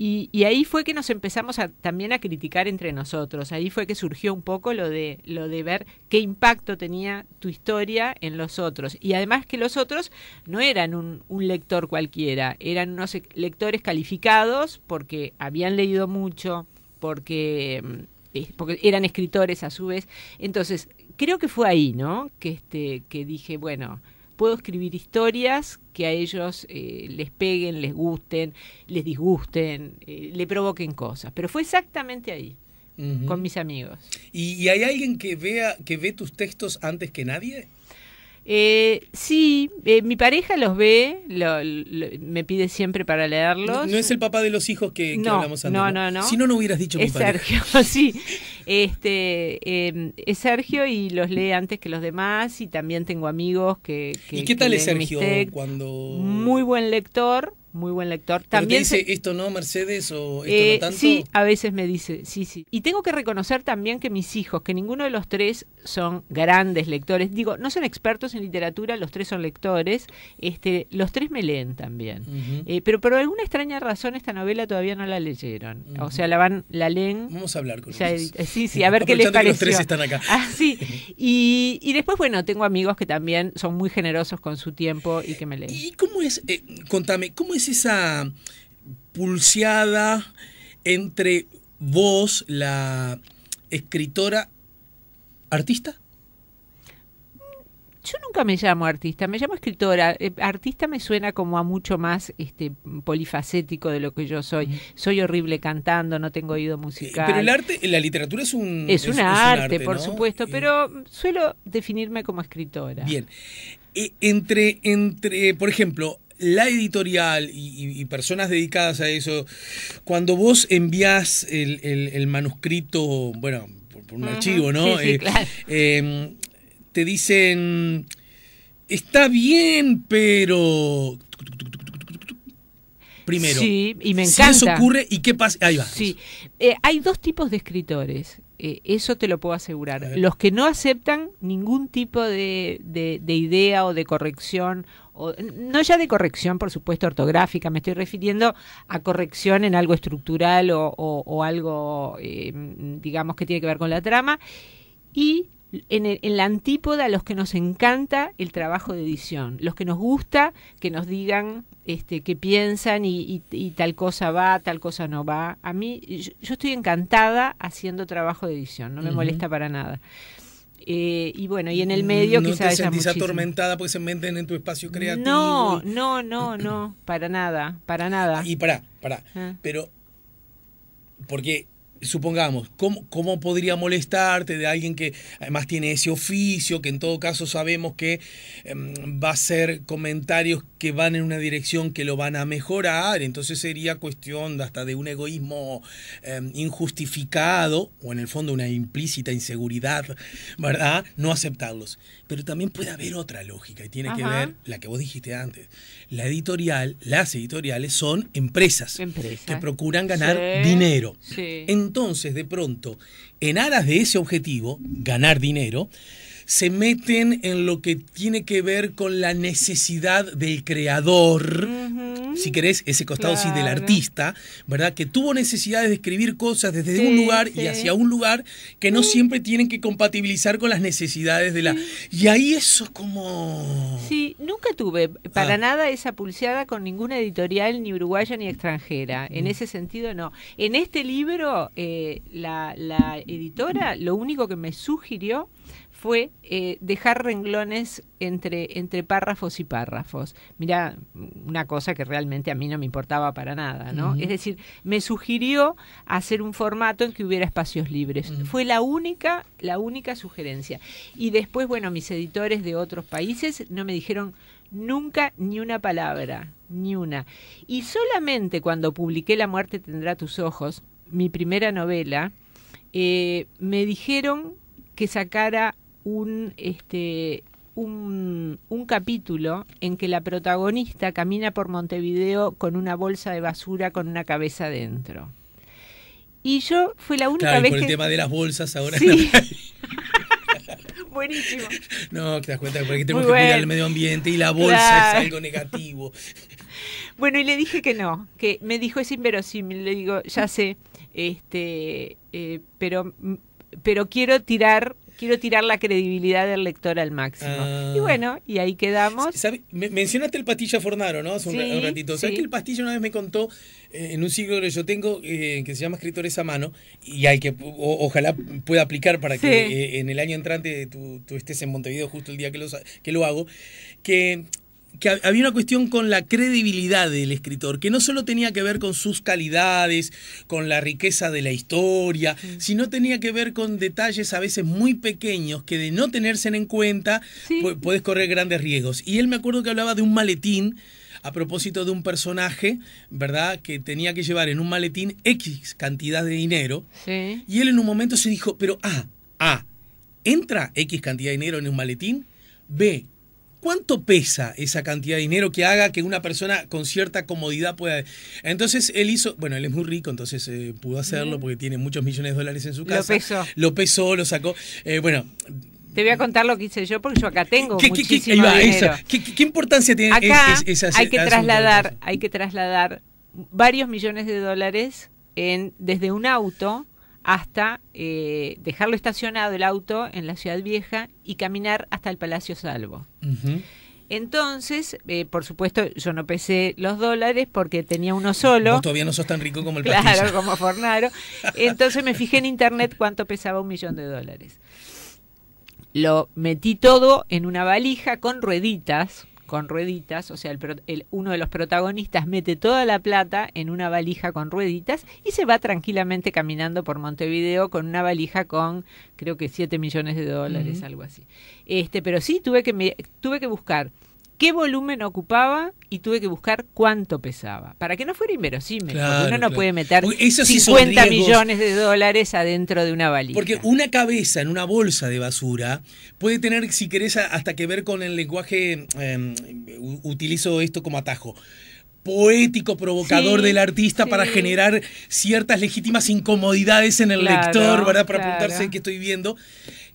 y, ahí fue que nos empezamos a, también a criticar entre nosotros. Ahí fue que surgió un poco lo de, lo de ver qué impacto tenía tu historia en los otros. Y además que los otros no eran un, un lector cualquiera, eran unos e, lectores calificados porque habían leído mucho, porque, mm, porque eran escritores a su vez. Entonces, creo que fue ahí, ¿no? Que, este, que dije, bueno, puedo escribir historias que a ellos eh, les peguen, les gusten, les disgusten, eh, le provoquen cosas. Pero fue exactamente ahí, con mis amigos. ¿Y, ¿Y, hay alguien que vea, que ve tus textos antes que nadie? Eh, sí, eh, mi pareja los ve, me pide siempre para leerlos. No, es el papá de los hijos que, hablamos antes. No, no, no. Si no, no hubieras dicho es Sergio, sí. Este, em, es Sergio y los lee antes que los demás y también tengo amigos que... ¿Y qué tal es Sergio cuando...? Muy buen lector muy buen lector. También dice esto no, Mercedes, o esto no eh, tanto? Sí, a veces me dice, sí, sí. Y tengo que reconocer también que mis hijos, que ninguno de los tres son grandes lectores, digo, no son expertos en literatura, los tres son lectores, este, los tres me leen también. Eh, pero por alguna extraña razón esta novela todavía no la leyeron. O sea, la van, la leen. Vamos a hablar con ellos. Sí, sí, a ver qué les pareció. los tres están acá. Ah, sí. Y, y, después, bueno, tengo amigos que también son muy generosos con su tiempo y que me leen. ¿Y cómo es, eh, contame, cómo es esa pulseada entre vos, la escritora, artista? yo nunca me llamo artista, me llamo escritora. Eh, artista me suena como a mucho más este polifacético de lo que yo soy. Soy horrible cantando, no tengo oído musical. Eh, pero el arte, la literatura es un es, arte, un arte, por supuesto, eh. pero suelo definirme como escritora. Bien. entre entre, por ejemplo, la editorial y, personas dedicadas a eso, cuando vos envías el, manuscrito, bueno, por, un archivo, ¿no? Eh, em, te dicen, está bien, pero... Primero, sí, y me encanta. Si eso ocurre, ¿y qué pasa? Ahí va. Sí, eh, hay dos tipos de escritores eh, eso te lo puedo asegurar. Los que no aceptan ningún tipo de, idea o de corrección, no ya de corrección, por supuesto, ortográfica, me estoy refiriendo a corrección en algo estructural o, algo, eh, digamos, que tiene que ver con la trama, y en, la antípoda a los que nos encanta el trabajo de edición, los que nos gusta que nos digan este, qué piensan y, tal cosa va, tal cosa no va. A mí, yo, estoy encantada haciendo trabajo de edición, no me molesta para nada. Eh, y bueno, y en el mm, medio no quizás. ¿No te sentís atormentada porque se meten en tu espacio creativo? No, no, no, no, para nada, para nada. Y para, para, ah. pero. Porque supongamos, ¿cómo, podría molestarte de alguien que además tiene ese oficio, que en todo caso sabemos que em, va a ser comentarios que van en una dirección que lo van a mejorar? Entonces sería cuestión hasta de un egoísmo em, injustificado o en el fondo una implícita inseguridad, ¿verdad? No aceptarlos. Pero también puede haber otra lógica y tiene que ver la que vos dijiste antes. La editorial, las editoriales son empresas, que procuran ganar dinero. Sí entonces, de pronto, en aras de ese objetivo, ganar dinero, se meten en lo que tiene que ver con la necesidad del creador si querés, ese costado sí del artista, ¿verdad? Que tuvo necesidades de escribir cosas desde un lugar y hacia un lugar que no siempre tienen que compatibilizar con las necesidades de la... Y ahí eso como... Sí, nunca tuve para ah. nada esa pulseada con ninguna editorial, ni uruguaya ni extranjera. En mm. ese sentido, no. En este libro, eh, la, la editora lo único que me sugirió fue eh, dejar renglones entre, entre párrafos y párrafos. Mira, una cosa que realmente a mí no me importaba para nada, ¿no? Es decir, me sugirió hacer un formato en que hubiera espacios libres. Fue la única, la única sugerencia. Y después, bueno, mis editores de otros países no me dijeron nunca ni una palabra, ni una. Y solamente cuando publiqué La muerte tendrá tus ojos, mi primera novela, eh, me dijeron que sacara un, este, un, capítulo en que la protagonista camina por Montevideo con una bolsa de basura con una cabeza dentro. Y yo fue la única claro, vez por el tema de las bolsas ahora. Sí. Buenísimo. No, te das cuenta porque tenemos que mirar cuidar el medio ambiente y la bolsa es algo negativo. Bueno, y le dije que no, que me dijo es inverosímil. Le digo, ya sé, este, eh, pero, pero quiero tirar quiero tirar la credibilidad del lector al máximo. Ah. Y bueno, y ahí quedamos. Mencionaste el Pastilla Fornaro, ¿no? Hace un, ratito. ¿Sabes que el Pastilla una vez me contó eh, en un siglo que yo tengo eh, que se llama Escritores a Mano y hay que, ojalá pueda aplicar para que eh, en el año entrante tú, estés en Montevideo justo el día que lo, que lo hago, que que había una cuestión con la credibilidad del escritor, que no solo tenía que ver con sus calidades, con la riqueza de la historia, sino tenía que ver con detalles a veces muy pequeños que de no tenerse en cuenta puedes correr grandes riesgos. Y él me acuerdo que hablaba de un maletín a propósito de un personaje, ¿verdad? Que tenía que llevar en un maletín X cantidad de dinero. Y él en un momento se dijo, pero A, ah, A, ah, entra X cantidad de dinero en un maletín, B, ¿Cuánto pesa esa cantidad de dinero que haga que una persona con cierta comodidad pueda... Entonces él hizo, bueno, él es muy rico, entonces eh, pudo hacerlo porque tiene muchos millones de dólares en su casa. Lo pesó. Lo pesó, lo sacó. Eh, bueno, te voy a contar lo que hice yo porque yo acá tengo ¿Qué, muchísimo qué, ¿Qué, importancia tiene acá hay que trasladar, hay que trasladar varios millones de dólares en desde un auto hasta eh, dejarlo estacionado el auto en la ciudad vieja y caminar hasta el Palacio Salvo. Entonces, eh, por supuesto, yo no pesé los dólares porque tenía uno solo. todavía no sos tan rico como el Claro, como Fornaro. Entonces me fijé en internet cuánto pesaba un millón de dólares. Lo metí todo en una valija con rueditas, con rueditas, o sea, el, uno de los protagonistas mete toda la plata en una valija con rueditas y se va tranquilamente caminando por Montevideo con una valija con creo que 7 millones de dólares, algo así. Este, pero sí tuve que tuve que buscar qué volumen ocupaba y tuve que buscar cuánto pesaba, para que no fuera inverosímil, porque uno no puede meter 50 millones de dólares adentro de una valija. Porque una cabeza en una bolsa de basura puede tener, si querés, hasta que ver con el lenguaje, em, utilizo esto como atajo, poético, provocador del artista para generar ciertas legítimas incomodidades en el lector, ¿verdad? Para apuntarse en qué estoy viendo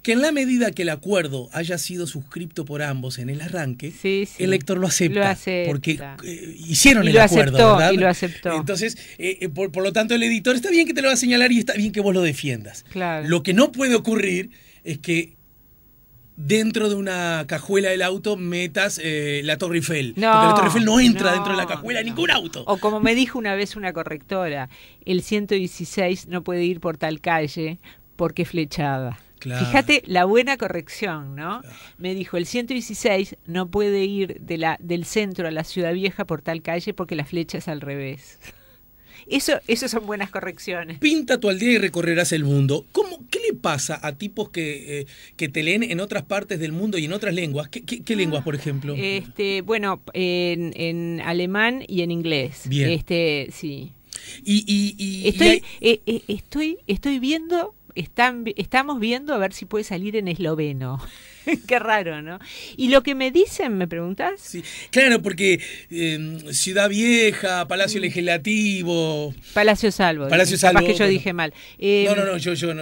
que en la medida que el acuerdo haya sido suscripto por ambos en el arranque, el lector lo acepta, porque eh, hicieron el acuerdo, Y lo aceptó. Entonces, eh, eh, por, lo tanto, el editor está bien que te lo va a señalar y está bien que vos lo defiendas. Claro. Lo que no puede ocurrir es que dentro de una cajuela del auto metas la Torre Eiffel. No, porque la Torre Eiffel no entra dentro de la cajuela ningún auto. O como me dijo una vez una correctora, el 116 no puede ir por tal calle porque flechada. Fíjate la buena corrección, ¿no? Me dijo, el 116 no puede ir de la, del centro a la ciudad vieja por tal calle porque la flecha es al revés. Eso, eso son buenas correcciones. Pinta tu aldea y recorrerás el mundo. ¿Cómo, ¿Qué le pasa a tipos que, eh, que te leen en otras partes del mundo y en otras lenguas? ¿Qué, lenguas, por ejemplo? Este, bueno, en, alemán y en inglés. Bien. Este, sí. Y, estoy, eh, eh, estoy, estoy viendo están, estamos viendo a ver si puede salir en esloveno. Qué raro, ¿no? Y lo que me dicen, ¿me preguntas Sí, claro, porque em, Ciudad Vieja, Palacio mm. Legislativo. Palacio Salvo. Palacio Salvo. Capaz que yo dije mal. no, em, no, no, yo.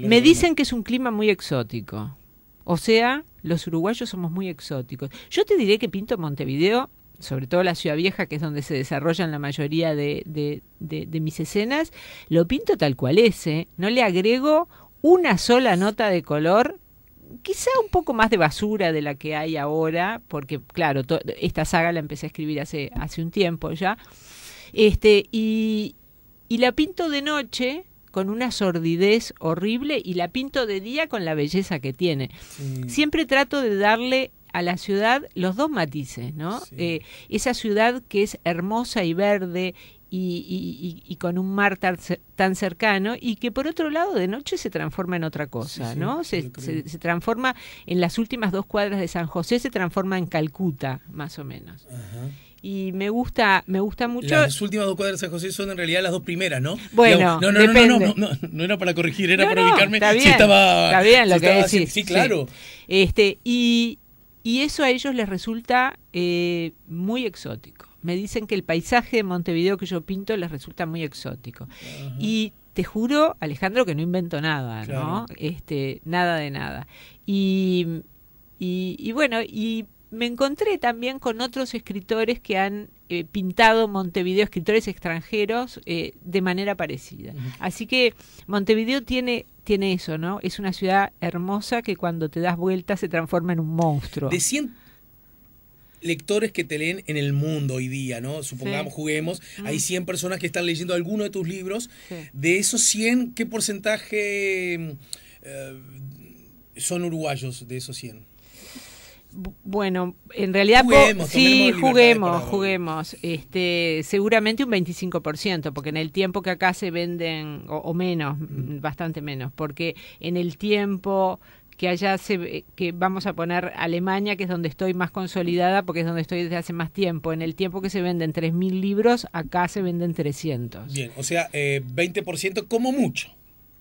me dicen que es un clima muy exótico. O sea, los uruguayos somos muy exóticos. Yo te diré que pinto Montevideo sobre todo la ciudad vieja, que es donde se desarrollan la mayoría de, de, mis escenas, lo pinto tal cual es, ¿eh? no le agrego una sola nota de color quizá un poco más de basura de la que hay ahora, porque claro, esta saga la empecé a escribir hace, hace un tiempo ya, este, y, y, la pinto de noche con una sordidez horrible y la pinto de día con la belleza que tiene. Siempre trato de darle a la ciudad los dos matices, ¿no? Eh, esa ciudad que es hermosa y verde y, con un mar tan, cercano y que por otro lado de noche se transforma en otra cosa, ¿no? se, transforma en las últimas dos cuadras de San José, se transforma en Calcuta, más o menos. Y me gusta, me gusta mucho. Las últimas dos cuadras de San José son en realidad las dos primeras, ¿no? Bueno, no, no, no, no, no, no, no, era para corregir, era para ubicarme. estaba, está bien lo que decís. Sí, sí, claro. Este, y, y eso a ellos les resulta eh, muy exótico. Me dicen que el paisaje de Montevideo que yo pinto les resulta muy exótico. Y te juro, Alejandro, que no invento nada, ¿no? Este, nada de nada. Y, y, y bueno, y me encontré también con otros escritores que han eh, pintado Montevideo, escritores extranjeros, eh, de manera parecida. Así que Montevideo tiene, tiene eso, ¿no? Es una ciudad hermosa que cuando te das vuelta se transforma en un monstruo. De 100 lectores que te leen en el mundo hoy día, ¿no? Supongamos, juguemos, hay 100 mm. personas que están leyendo alguno de tus libros. De esos 100, ¿qué porcentaje eh, son uruguayos de esos 100? Bueno, en realidad juguemos, sí, juguemos, juguemos. Este, seguramente un 25%, porque en el tiempo que acá se venden, o, menos, mm. Mm, bastante menos, porque en el tiempo que allá se, eh, que vamos a poner Alemania, que es donde estoy más consolidada, porque es donde estoy desde hace más tiempo. En el tiempo que se venden 3.000 libros, acá se venden 300. Bien, o sea, eh, 20% como mucho.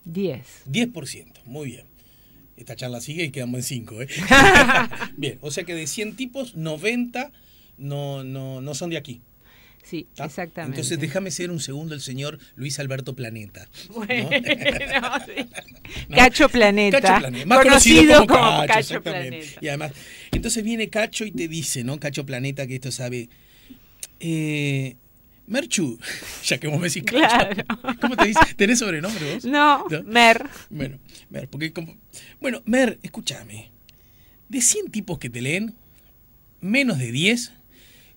10. 10%, muy bien. Esta charla sigue y quedamos en cinco, ¿eh? Bien, o sea que de 100 tipos, 90 no, no, son de aquí. Sí, exactamente. Entonces déjame ser un segundo el señor Luis Alberto Planeta. Bueno, sí. Cacho Planeta. Cacho Planeta. Más conocido, como, Cacho, Cacho Planeta. Y además, entonces viene Cacho y te dice, ¿no? Cacho Planeta, que esto sabe. Eh, Merchu, ya que vos me decís ¿Cómo te dices? ¿Tenés sobrenombre vos? No, Mer. Bueno, Mer, porque como... Bueno, Mer, escúchame. De 100 tipos que te leen, menos de 10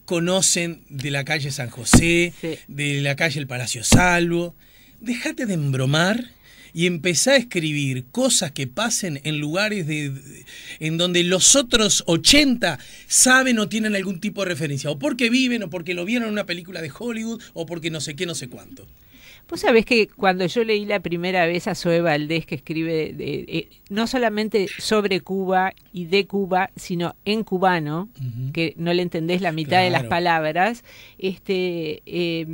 conocen de la calle San José, de la calle El Palacio Salvo. Déjate de embromar y empecé a escribir cosas que pasen en lugares de, en donde los otros 80 saben o tienen algún tipo de referencia, o porque viven, o porque lo vieron en una película de Hollywood, o porque no sé qué, no sé cuánto. Vos sabés que cuando yo leí la primera vez a Zoe Valdés que escribe de, eh, no solamente sobre Cuba y de Cuba, sino en cubano, que no le entendés la mitad de las palabras, este, eh,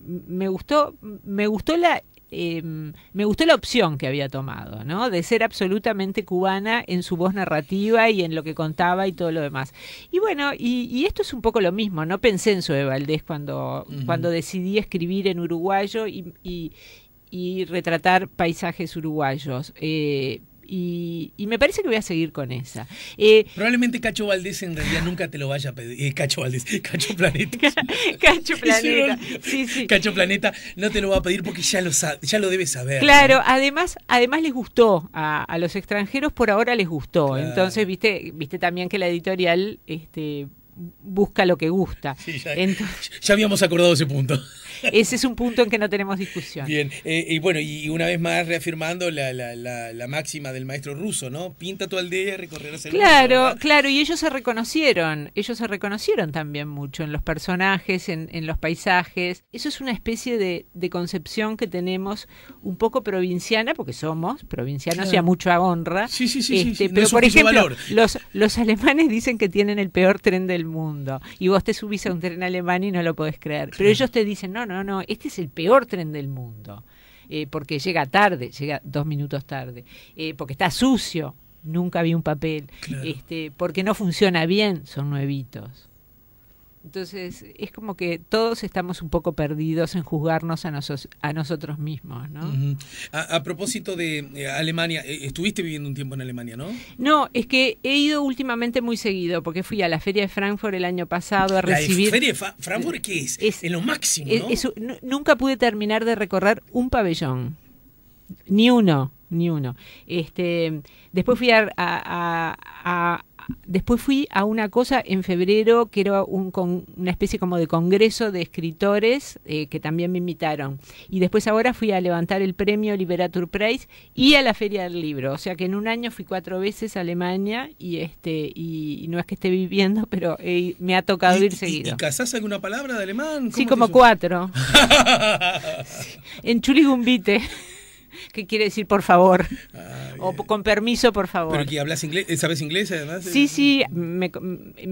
me gustó, me gustó la Em, me gustó la opción que había tomado, ¿no? De ser absolutamente cubana en su voz narrativa y en lo que contaba y todo lo demás. Y bueno, y, esto es un poco lo mismo, no pensé en Zoe Valdés cuando, cuando decidí escribir en uruguayo y, retratar paisajes uruguayos. Eh, y, me parece que voy a seguir con esa. Eh, Probablemente Cacho Valdés en realidad nunca te lo vaya a pedir. Eh, Cacho Valdés, Cacho Planeta. Cacho Planeta. Sí, sí. Cacho Planeta no te lo va a pedir porque ya lo, ya lo debes saber. Claro, además, además les gustó a, los extranjeros, por ahora les gustó. Entonces, viste, viste también que la editorial este, busca lo que gusta. ya, habíamos acordado ese punto. Ese es un punto en que no tenemos discusión. Bien, eh, y bueno, y una vez más reafirmando la, máxima del maestro ruso, ¿no? Pinta tu aldea y recorrerás el Claro, claro, y ellos se reconocieron, ellos se reconocieron también mucho en los personajes, en, los paisajes. Eso es una especie de, concepción que tenemos un poco provinciana, porque somos provincianos y a mucha honra. Sí, sí, sí, sí, este, Pero, por ejemplo, los alemanes dicen que tienen el peor tren del mundo. Y vos te subís a un tren alemán y no lo podés creer. Pero ellos te dicen, no, no, no, este es el peor tren del mundo. Eh, porque llega tarde, llega dos minutos tarde, eh, porque está sucio, nunca vi un papel, este, porque no funciona bien, son nuevitos. Entonces, es como que todos estamos un poco perdidos en juzgarnos a, a nosotros mismos, ¿no? a, propósito de eh, Alemania, eh, estuviste viviendo un tiempo en Alemania, ¿no? No, es que he ido últimamente muy seguido, porque fui a la Feria de Frankfurt el año pasado a recibir... ¿La Feria de Frankfurt qué es? es? En lo máximo, ¿no? nunca pude terminar de recorrer un pabellón, ni uno, ni uno. Este, después fui a después fui a una cosa en febrero que era con, una especie como de congreso de escritores eh, que también me invitaron. Y después ahora fui a levantar el premio Liberatur Prize y a la Feria del Libro. O sea que en un año fui cuatro veces a Alemania y este y, no es que esté viviendo, pero eh, me ha tocado ir seguido. alguna palabra de alemán? Sí, como cuatro. En Chuligumbite. ¿Qué quiere decir por favor? Ah, eh, con permiso, por favor. Pero que hablas inglés, eh, ¿sabes inglés además? Sí, eh. sí, me,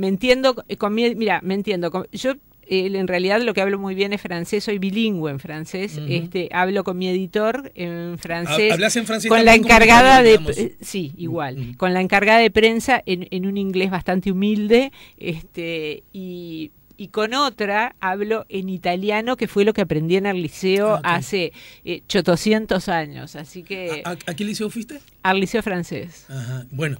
entiendo, con mira, me entiendo. yo en realidad lo que hablo muy bien es francés, soy bilingüe en francés, este, hablo con mi editor en francés. Ah, ¿Hablas en francés? Con la encargada de... sí, igual. Con la encargada de prensa en, un inglés bastante humilde este, y y con otra hablo en italiano, que fue lo que aprendí en el liceo ah, hace 800 eh, años. Así que... ¿A, a qué liceo fuiste? Al liceo francés. Ajá. Bueno,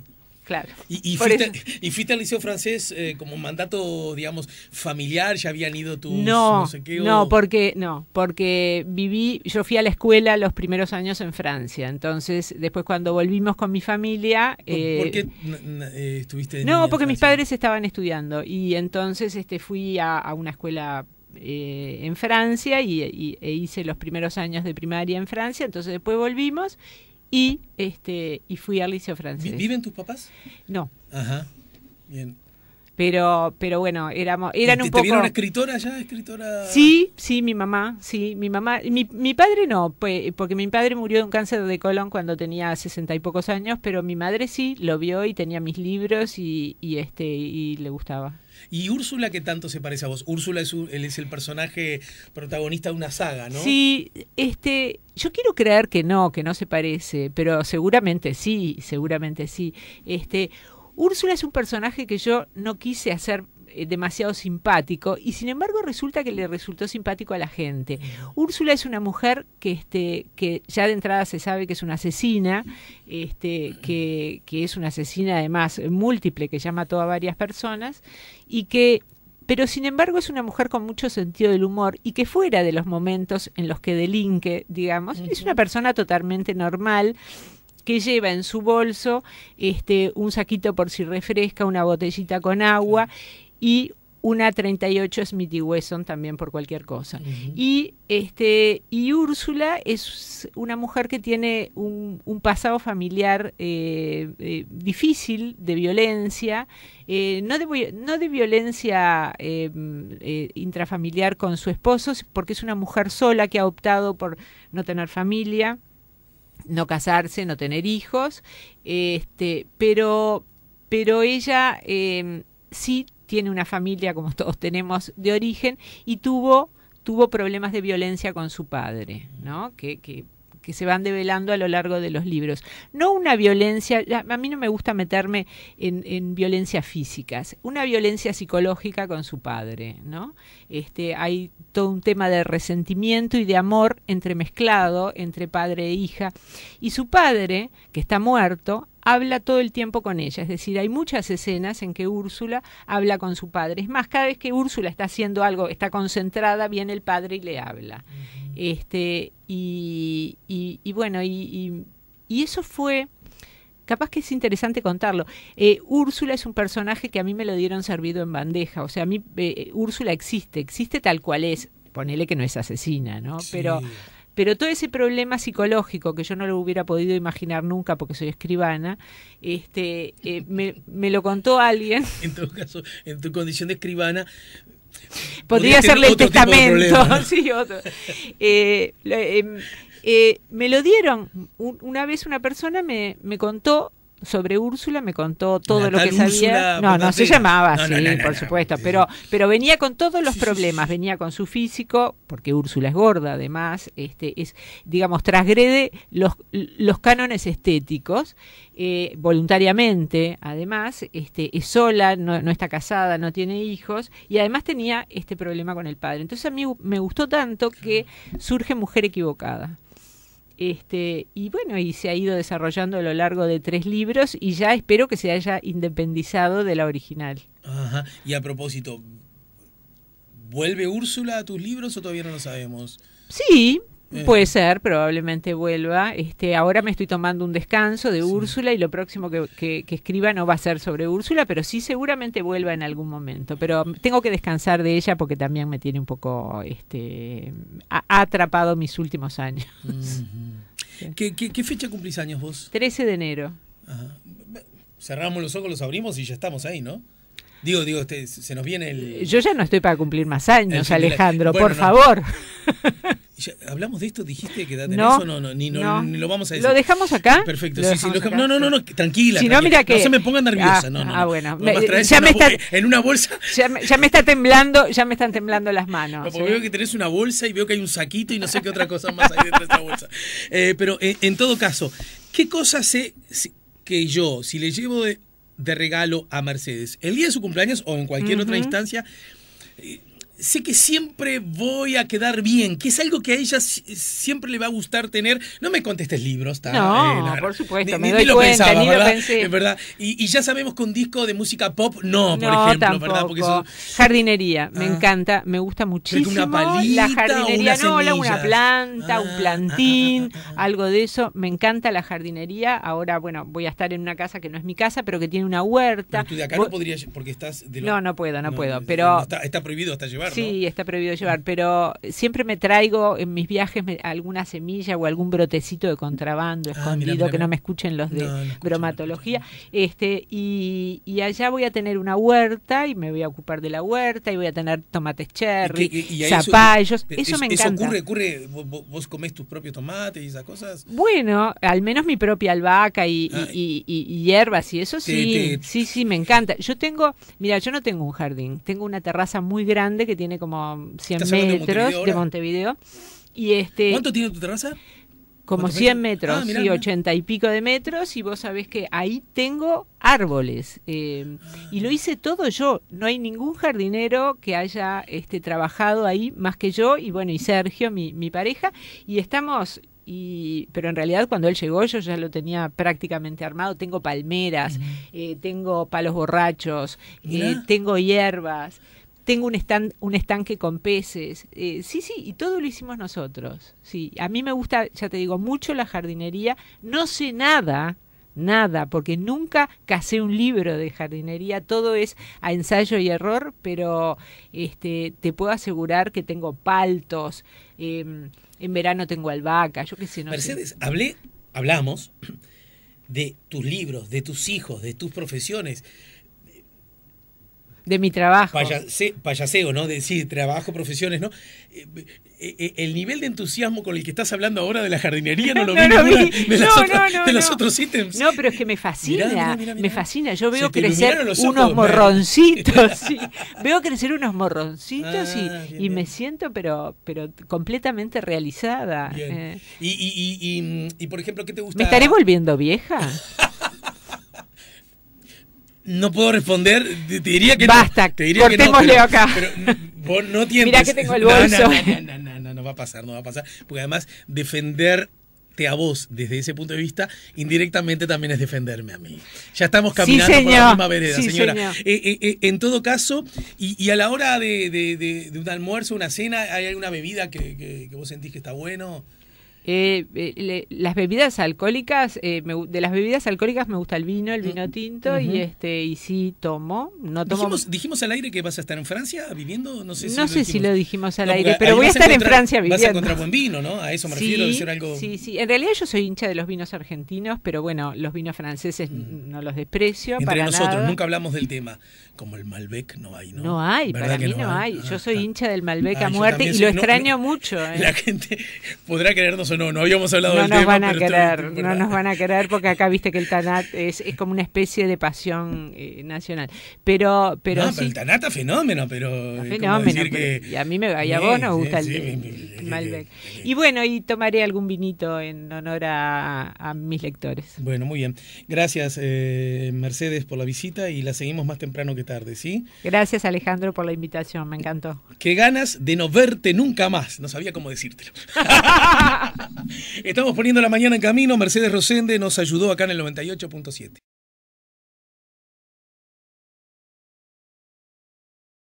y, fuiste, al liceo francés eh, como mandato, digamos, familiar, ya habían ido tus no, no, sé qué, no porque no, porque viví, yo fui a la escuela los primeros años en Francia, entonces después cuando volvimos con mi familia, ¿por, eh, eh, estuviste? No, porque mis padres estaban estudiando y entonces este fui a, una escuela eh, en Francia y, e hice los primeros años de primaria en Francia, entonces después volvimos y, este, y fui al liceo ¿Viven tus papás? No. Ajá, bien. Pero, pero bueno, éramos, eran un poco... ¿Te vieron escritora ya? ¿Escritora? Sí, sí, mi mamá, sí, mi mamá. Mi, padre no, pues, porque mi padre murió de un cáncer de colon cuando tenía sesenta y pocos años, pero mi madre sí, lo vio y tenía mis libros y, este, y le gustaba. ¿Y Úrsula qué tanto se parece a vos? Úrsula es, es el personaje protagonista de una saga, ¿no? Sí, este, yo quiero creer que no, que no se parece, pero seguramente sí, seguramente sí. Este, Úrsula es un personaje que yo no quise hacer eh, demasiado simpático y sin embargo resulta que le resultó simpático a la gente. Mm. Úrsula es una mujer que, este, que ya de entrada se sabe que es una asesina, este, que, que es una asesina además múltiple que ya mató a varias personas y que pero sin embargo es una mujer con mucho sentido del humor y que fuera de los momentos en los que delinque, digamos, es una persona totalmente normal que lleva en su bolso este un saquito por si refresca, una botellita con agua y una 38 es y Wesson también por cualquier cosa. Y este y Úrsula es una mujer que tiene un, pasado familiar eh, eh, difícil de violencia, eh, no, de, no de violencia em, intrafamiliar con su esposo, porque es una mujer sola que ha optado por no tener familia no casarse, no tener hijos, este, pero, pero ella em, sí tiene una familia, como todos tenemos, de origen, y tuvo, tuvo problemas de violencia con su padre, ¿no? que, que se van develando a lo largo de los libros. No una violencia, a mí no me gusta meterme en, violencias físicas, una violencia psicológica con su padre, ¿no? Este, hay todo un tema de resentimiento y de amor entremezclado entre padre e hija. Y su padre, que está muerto, habla todo el tiempo con ella. Es decir, hay muchas escenas en que Úrsula habla con su padre. Es más, cada vez que Úrsula está haciendo algo, está concentrada, viene el padre y le habla. Este, y, y, bueno, y, y, eso fue. Capaz que es interesante contarlo. Eh, Úrsula es un personaje que a mí me lo dieron servido en bandeja. O sea, a mí eh, Úrsula existe, existe tal cual es ponele que no es asesina, ¿no? Pero pero todo ese problema psicológico que yo no lo hubiera podido imaginar nunca porque soy escribana, este, eh, me, lo contó alguien. En todo caso, en tu condición de escribana. Podría hacerle el testamento. sí, me lo dieron. una vez una persona me, me contó sobre Úrsula, me contó todo lo que sabía. no, no se llamaba así, por supuesto, pero, pero venía con todos los problemas, venía con su físico, porque Úrsula es gorda además, este, es, digamos, trasgrede los, cánones estéticos, eh, voluntariamente, además, este, es sola, no, no está casada, no tiene hijos, y además tenía este problema con el padre. Entonces a mí me gustó tanto que surge mujer equivocada. Este, y bueno, y se ha ido desarrollando a lo largo de tres libros y ya espero que se haya independizado de la original. Ajá. Y a propósito, ¿vuelve Úrsula a tus libros o todavía no lo sabemos? Sí, eh. Puede ser, probablemente vuelva. Este, ahora me estoy tomando un descanso de Úrsula y lo próximo que, que, escriba no va a ser sobre Úrsula, pero sí seguramente vuelva en algún momento. Pero tengo que descansar de ella porque también me tiene un poco este, atrapado mis últimos años. ¿Qué, fecha cumplís años vos? 13 de enero. Cerramos los ojos, los abrimos y ya estamos ahí, ¿no? Digo, digo, este, se nos viene el... Yo ya no estoy para cumplir más años, Alejandro, por favor. hablamos de esto, dijiste que era no, no, no, ni, lo vamos a decir. Lo dejamos acá. Perfecto, sí, sí, No, no, no, no, tranquila. Si no, mira no se me pongan nerviosa, ah, no, no. Ah, bueno, ya me está, en una bolsa. Ya me, ya me, está temblando, ya me están temblando las manos. porque ¿eh? veo que tenés una bolsa y veo que hay un saquito y no sé qué otra cosa más hay dentro de esta bolsa. Eh, pero eh, en, todo caso, ¿qué cosa sé que yo, si le llevo de, regalo a Mercedes, el día de su cumpleaños o en cualquier otra instancia, sé que siempre voy a quedar bien, que es algo que a ella siempre le va a gustar tener. No me contestes libros, está. No, eh, por supuesto, ni, me lo ¿verdad? Y, ya sabemos que un disco de música pop no, por ejemplo, tampoco. Jardinería, me ah. encanta, me gusta muchísimo. Una palita, la jardinería, una no, una planta, un ah. plantín, algo de eso. Me encanta la jardinería. Ahora, bueno, voy a estar en una casa que no es mi casa, pero que tiene una huerta. Pero tú de acá no podrías, porque estás No, no puedo, no, puedo. Pero... Está, está prohibido hasta llevar. Sí, está prohibido llevar, pero siempre me traigo en mis viajes alguna semilla o algún brotecito de contrabando ah, escondido que no me escuchen los de bromatología. este y, allá voy a tener una huerta y me voy a ocupar de la huerta y voy a tener tomates cherry, zapallos. Eso, me encanta. Eso ocurre, vos, comés tus propios tomates y esas cosas? Bueno, al menos mi propia albahaca y, ah, hierbas y eso sí. sí, sí, me encanta. Yo tengo, mira, yo no tengo un jardín, tengo una terraza muy grande que tiene tiene como 100 metros de Montevideo, Y este, ¿Cuánto tiene tu terraza? Como 100 metros, ah, sí, 80 y pico de metros, y vos sabés que ahí tengo árboles. Eh, y lo hice todo yo, no hay ningún jardinero que haya este, trabajado ahí más que yo, y bueno, y Sergio, mi, pareja, y estamos pero en realidad cuando él llegó yo ya lo tenía prácticamente armado tengo palmeras eh, tengo palos borrachos eh, tengo hierbas tengo un, estanque con peces. Eh, sí, sí, y todo lo hicimos nosotros. Sí, a mí me gusta, ya te digo, mucho la jardinería. No sé nada, nada, porque nunca casé un libro de jardinería. Todo es a ensayo y error, pero este, te puedo asegurar que tengo paltos. Em, en verano tengo albahaca, yo qué sé. Mercedes, hablé, hablamos de tus libros, de tus hijos, de tus profesiones de mi trabajo. payaseo, ¿no? De, sí, trabajo, profesiones, ¿no? Eh, eh, eh, el nivel de entusiasmo con el que estás hablando ahora de la jardinería no lo vi, no, de, los otros ítems. No, pero es que me fascina, me fascina. Yo veo crecer unos morroncitos, sí. veo crecer unos morroncitos y, ah, me siento pero, pero completamente realizada. Y, y, mm, y, por ejemplo, ¿qué te gusta? ¿Me estaré volviendo vieja? No puedo responder, te diría que Basta, Te diría cortémosle no, acá. vos no tienes. Mirá que tengo el bolso. No no, no, no, no va a pasar, no va a pasar. Porque además, defenderte a vos desde ese punto de vista, indirectamente también es defenderme a mí. Ya estamos caminando por la misma vereda, señora. Eh, eh, eh, en todo caso, y, y a la hora de, de, un almuerzo, una cena, ¿hay alguna bebida que, que, que vos sentís que está bueno? Eh, eh las bebidas alcohólicas, eh, de las bebidas alcohólicas me gusta el vino, el vino mm, tinto y este y sí tomo, no tomo. Dijimos, dijimos, al aire que vas a estar en Francia viviendo, no sé si lo dijimos. al aire, pero voy a estar en Francia viviendo. Vas a encontrar buen vino, ¿no? A eso me refiero, Sí, sí. En realidad yo soy hincha de los vinos argentinos, pero bueno, los vinos franceses no los desprecio. Entre para nosotros nunca hablamos del tema, como el Malbec no hay, ¿no? No hay, para mí no, hay. yo ah, soy hincha del Malbec ah, a muerte y lo extraño mucho. ¿eh? La gente podrá creernos no, no habíamos hablado no del Van a querer, no nos van a querer porque acá viste que el Tanat es, como una especie de pasión eh, nacional. Pero, pero, el Tanat es fenómeno, pero... que, y a mí me, y vos gusta el, Malbec. Y bueno, y tomaré algún vinito en honor a, mis lectores. Bueno, muy bien. Gracias, eh, Mercedes, por la visita y la seguimos más temprano que tarde, ¿sí? Gracias, Alejandro, por la invitación, me encantó. Qué ganas de no verte nunca más, no sabía cómo decírtelo. Estamos poniendo la mañana en camino. Mercedes Rosende nos ayudó acá en el 98.7.